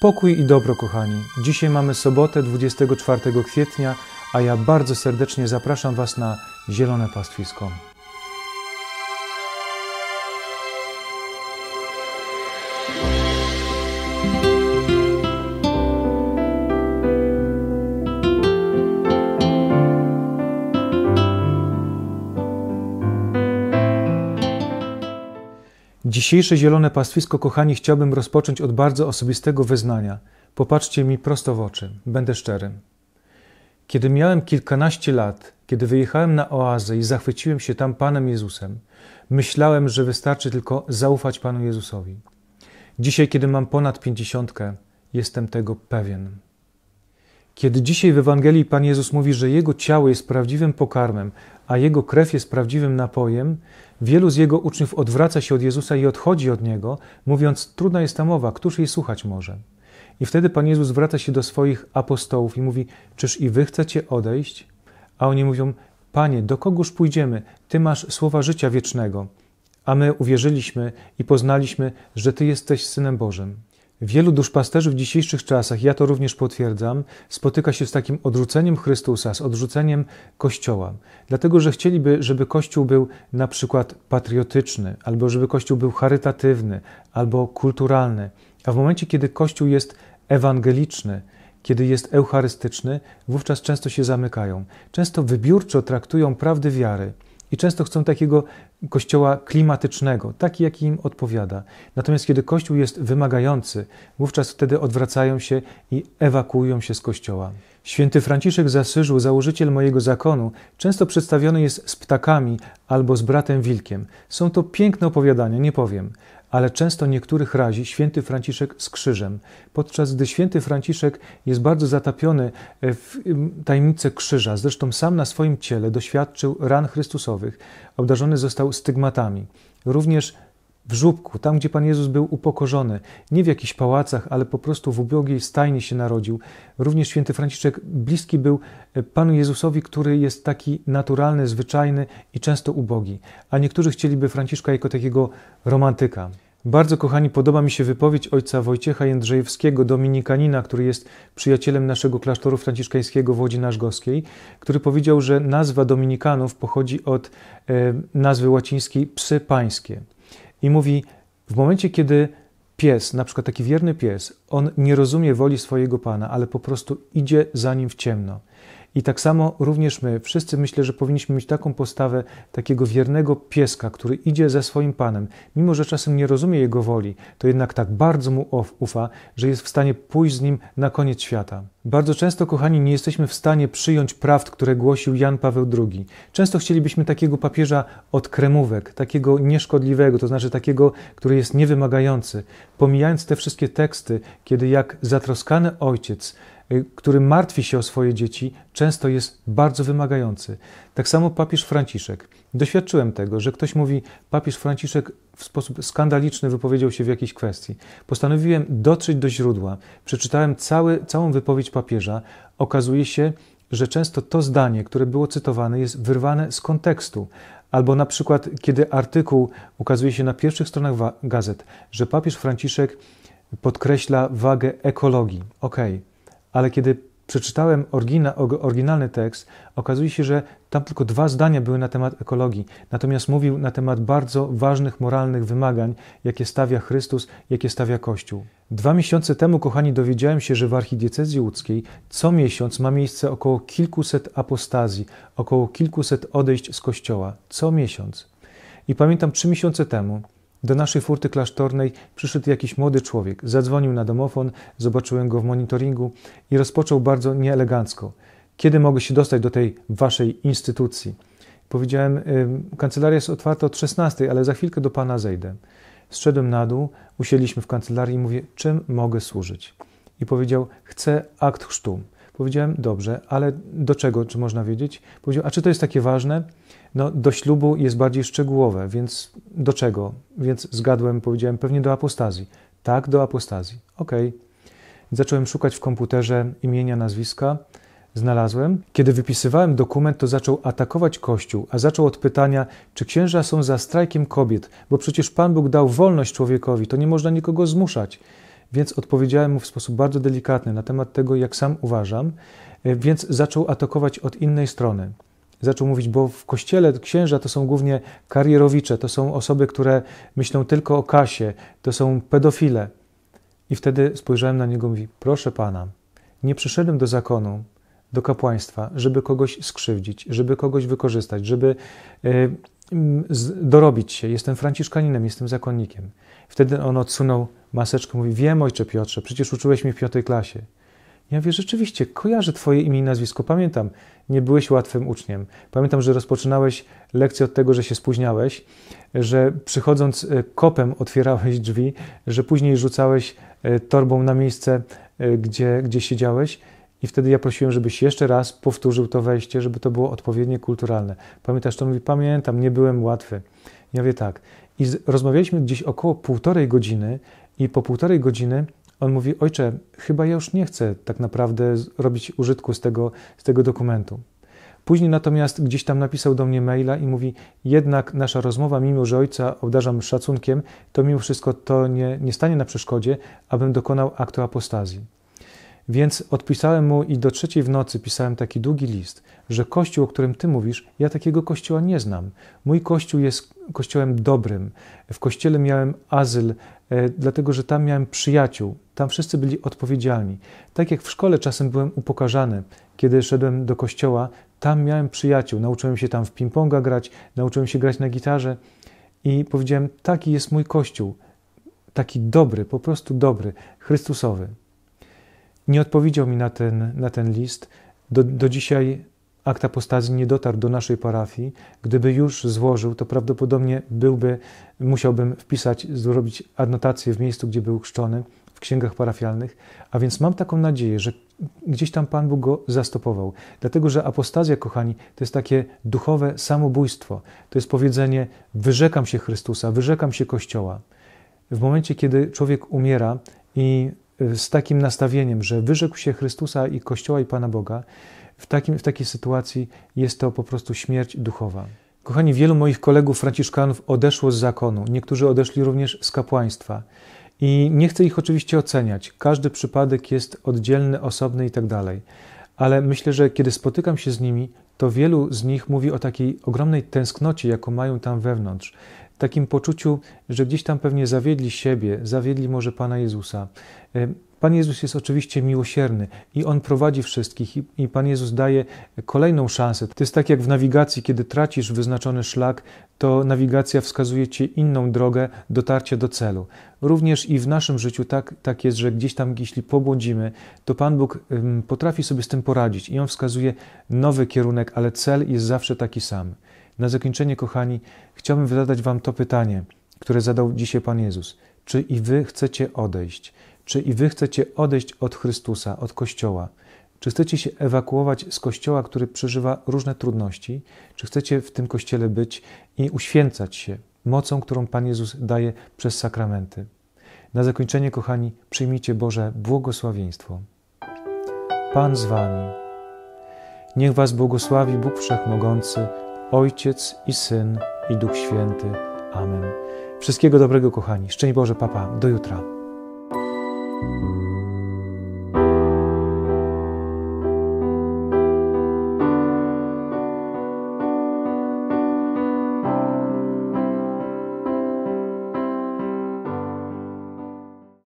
Pokój i dobro, kochani. Dzisiaj mamy sobotę 24 kwietnia, a ja bardzo serdecznie zapraszam Was na Zielone Pastwisko. Dzisiejsze zielone pastwisko, kochani, chciałbym rozpocząć od bardzo osobistego wyznania. Popatrzcie mi prosto w oczy, będę szczerym. Kiedy miałem kilkanaście lat, kiedy wyjechałem na oazę i zachwyciłem się tam Panem Jezusem, myślałem, że wystarczy tylko zaufać Panu Jezusowi. Dzisiaj, kiedy mam ponad pięćdziesiątkę, jestem tego pewien. Kiedy dzisiaj w Ewangelii Pan Jezus mówi, że Jego ciało jest prawdziwym pokarmem, a Jego krew jest prawdziwym napojem, wielu z Jego uczniów odwraca się od Jezusa i odchodzi od Niego, mówiąc, trudna jest ta mowa, któż jej słuchać może? I wtedy Pan Jezus zwraca się do swoich apostołów i mówi, czyż i wy chcecie odejść? A oni mówią, Panie, do kogóż pójdziemy? Ty masz słowa życia wiecznego. A my uwierzyliśmy i poznaliśmy, że Ty jesteś Synem Bożym. Wielu duszpasterzy w dzisiejszych czasach, ja to również potwierdzam, spotyka się z takim odrzuceniem Chrystusa, z odrzuceniem Kościoła. Dlatego, że chcieliby, żeby Kościół był na przykład patriotyczny, albo żeby Kościół był charytatywny, albo kulturalny. A w momencie, kiedy Kościół jest ewangeliczny, kiedy jest eucharystyczny, wówczas często się zamykają. Często wybiórczo traktują prawdy wiary. I często chcą takiego kościoła klimatycznego, taki, jaki im odpowiada. Natomiast kiedy kościół jest wymagający, wówczas wtedy odwracają się i ewakuują się z kościoła. Święty Franciszek z założyciel mojego zakonu, często przedstawiony jest z ptakami albo z bratem wilkiem. Są to piękne opowiadania, nie powiem, ale często niektórych razi święty Franciszek z krzyżem. Podczas gdy święty Franciszek jest bardzo zatapiony e, w tajemnicę krzyża, zresztą sam na swoim ciele doświadczył ran Chrystusowych, obdarzony został stygmatami. Również w żubku, tam gdzie Pan Jezus był upokorzony, nie w jakichś pałacach, ale po prostu w ubogiej stajni się narodził. Również święty Franciszek bliski był e, Panu Jezusowi, który jest taki naturalny, zwyczajny i często ubogi. A niektórzy chcieliby Franciszka jako takiego romantyka. Bardzo, kochani, podoba mi się wypowiedź ojca Wojciecha Jędrzejewskiego, dominikanina, który jest przyjacielem naszego klasztoru franciszkańskiego w Łodzi Narzgowskiej, który powiedział, że nazwa dominikanów pochodzi od e, nazwy łacińskiej psy pańskie. I mówi, w momencie, kiedy pies, na przykład taki wierny pies, on nie rozumie woli swojego pana, ale po prostu idzie za nim w ciemno. I tak samo również my, wszyscy myślę, że powinniśmy mieć taką postawę takiego wiernego pieska, który idzie za swoim panem, mimo że czasem nie rozumie jego woli, to jednak tak bardzo mu ufa, że jest w stanie pójść z nim na koniec świata. Bardzo często, kochani, nie jesteśmy w stanie przyjąć prawd, które głosił Jan Paweł II. Często chcielibyśmy takiego papieża od kremówek, takiego nieszkodliwego, to znaczy takiego, który jest niewymagający. Pomijając te wszystkie teksty, kiedy jak zatroskany ojciec Y, który martwi się o swoje dzieci, często jest bardzo wymagający. Tak samo papież Franciszek. Doświadczyłem tego, że ktoś mówi: Papież Franciszek w sposób skandaliczny wypowiedział się w jakiejś kwestii. Postanowiłem dotrzeć do źródła. Przeczytałem cały, całą wypowiedź papieża. Okazuje się, że często to zdanie, które było cytowane, jest wyrwane z kontekstu. Albo na przykład, kiedy artykuł ukazuje się na pierwszych stronach gazet, że papież Franciszek podkreśla wagę ekologii. Okej, okay ale kiedy przeczytałem oryginalny tekst, okazuje się, że tam tylko dwa zdania były na temat ekologii. Natomiast mówił na temat bardzo ważnych moralnych wymagań, jakie stawia Chrystus, jakie stawia Kościół. Dwa miesiące temu, kochani, dowiedziałem się, że w archidiecezji łódzkiej co miesiąc ma miejsce około kilkuset apostazji, około kilkuset odejść z kościoła. Co miesiąc. I pamiętam trzy miesiące temu, do naszej furty klasztornej przyszedł jakiś młody człowiek. Zadzwonił na domofon, zobaczyłem go w monitoringu i rozpoczął bardzo nieelegancko. Kiedy mogę się dostać do tej waszej instytucji? Powiedziałem, kancelaria jest otwarta od 16, ale za chwilkę do pana zejdę. Zszedłem na dół, usiedliśmy w kancelarii i mówię, czym mogę służyć? I powiedział, chcę akt chrztu. Powiedziałem, dobrze, ale do czego, czy można wiedzieć? Powiedział, a czy to jest takie ważne? No, do ślubu jest bardziej szczegółowe, więc do czego? Więc zgadłem, powiedziałem, pewnie do apostazji. Tak, do apostazji. Okej. Okay. Zacząłem szukać w komputerze imienia, nazwiska. Znalazłem. Kiedy wypisywałem dokument, to zaczął atakować Kościół, a zaczął od pytania, czy księża są za strajkiem kobiet, bo przecież Pan Bóg dał wolność człowiekowi, to nie można nikogo zmuszać. Więc odpowiedziałem mu w sposób bardzo delikatny na temat tego, jak sam uważam, e, więc zaczął atakować od innej strony zaczął mówić, bo w kościele księża to są głównie karierowicze, to są osoby, które myślą tylko o kasie, to są pedofile. I wtedy spojrzałem na niego i mówi: Proszę pana, nie przyszedłem do zakonu, do kapłaństwa, żeby kogoś skrzywdzić, żeby kogoś wykorzystać, żeby e, dorobić się. Jestem franciszkaninem, jestem zakonnikiem. Wtedy on odsunął maseczkę, mówi: Wiem, ojcze Piotrze, przecież uczyłeś mnie w piątej klasie. Ja mówię, rzeczywiście, kojarzę twoje imię i nazwisko. Pamiętam, nie byłeś łatwym uczniem. Pamiętam, że rozpoczynałeś lekcję od tego, że się spóźniałeś, że przychodząc e, kopem otwierałeś drzwi, że później rzucałeś e, torbą na miejsce, e, gdzie, gdzie siedziałeś. I wtedy ja prosiłem, żebyś jeszcze raz powtórzył to wejście, żeby to było odpowiednie kulturalne. Pamiętasz, to mówi, pamiętam, nie byłem łatwy. Ja wie tak. I z, rozmawialiśmy gdzieś około półtorej godziny, i po półtorej godziny on mówi: Ojcze, chyba ja już nie chcę tak naprawdę robić użytku z tego, z tego dokumentu. Później natomiast gdzieś tam napisał do mnie maila i mówi: Jednak nasza rozmowa, mimo że ojca obdarzam szacunkiem, to mimo wszystko to nie, nie stanie na przeszkodzie, abym dokonał aktu apostazji. Więc odpisałem mu i do trzeciej w nocy pisałem taki długi list, że kościół, o którym ty mówisz, ja takiego kościoła nie znam. Mój kościół jest kościołem dobrym. W kościele miałem azyl, e, dlatego że tam miałem przyjaciół. Tam wszyscy byli odpowiedzialni. Tak jak w szkole czasem byłem upokarzany, kiedy szedłem do kościoła, tam miałem przyjaciół. Nauczyłem się tam w ping-ponga grać, nauczyłem się grać na gitarze i powiedziałem: Taki jest mój kościół. Taki dobry, po prostu dobry, Chrystusowy nie odpowiedział mi na ten, na ten list. Do, do dzisiaj akt apostazji nie dotarł do naszej parafii. Gdyby już złożył, to prawdopodobnie byłby, musiałbym wpisać, zrobić adnotację w miejscu, gdzie był chrzczony, w księgach parafialnych. A więc mam taką nadzieję, że gdzieś tam Pan Bóg go zastopował. Dlatego, że apostazja, kochani, to jest takie duchowe samobójstwo. To jest powiedzenie: wyrzekam się Chrystusa, wyrzekam się Kościoła. W momencie, kiedy człowiek umiera i z takim nastawieniem, że wyrzekł się Chrystusa i Kościoła i Pana Boga, w, takim, w takiej sytuacji jest to po prostu śmierć duchowa. Kochani, wielu moich kolegów franciszkanów odeszło z zakonu, niektórzy odeszli również z kapłaństwa. I nie chcę ich oczywiście oceniać, każdy przypadek jest oddzielny, osobny i tak dalej. Ale myślę, że kiedy spotykam się z nimi, to wielu z nich mówi o takiej ogromnej tęsknocie, jaką mają tam wewnątrz, takim poczuciu, że gdzieś tam pewnie zawiedli siebie, zawiedli może Pana Jezusa. Pan Jezus jest oczywiście miłosierny i On prowadzi wszystkich i, Pan Jezus daje kolejną szansę. To jest tak jak w nawigacji, kiedy tracisz wyznaczony szlak, to nawigacja wskazuje Ci inną drogę dotarcia do celu. Również i w naszym życiu tak, tak jest, że gdzieś tam, jeśli pobłądzimy, to Pan Bóg potrafi sobie z tym poradzić i On wskazuje nowy kierunek, ale cel jest zawsze taki sam. Na zakończenie, kochani, chciałbym zadać Wam to pytanie, które zadał dzisiaj Pan Jezus. Czy i Wy chcecie odejść? Czy i wy chcecie odejść od Chrystusa, od Kościoła? Czy chcecie się ewakuować z kościoła, który przeżywa różne trudności? Czy chcecie w tym kościele być i uświęcać się mocą, którą Pan Jezus daje przez sakramenty? Na zakończenie, kochani, przyjmijcie Boże błogosławieństwo. Pan z Wami. Niech Was błogosławi Bóg Wszechmogący, Ojciec i Syn i Duch Święty. Amen. Wszystkiego dobrego, kochani. Szczęść Boże, papa. Do jutra. Thank you.